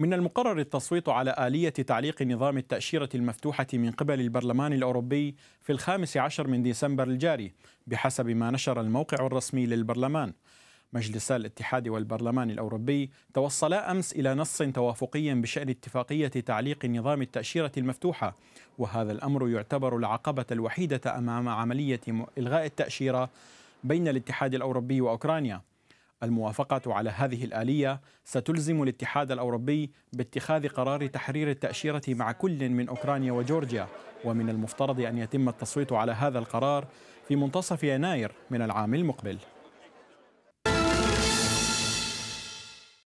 من المقرر التصويت على آلية تعليق نظام التأشيرة المفتوحة من قبل البرلمان الأوروبي في الخامس عشر من ديسمبر الجاري بحسب ما نشر الموقع الرسمي للبرلمان مجلسا الاتحاد والبرلمان الأوروبي توصلا أمس إلى نص توافقي بشأن اتفاقية تعليق نظام التأشيرة المفتوحة وهذا الأمر يعتبر العقبة الوحيدة أمام عملية إلغاء التأشيرة بين الاتحاد الأوروبي وأوكرانيا الموافقة على هذه الآلية ستلزم الاتحاد الأوروبي باتخاذ قرار تحرير التأشيرة مع كل من أوكرانيا وجورجيا ومن المفترض أن يتم التصويت على هذا القرار في منتصف يناير من العام المقبل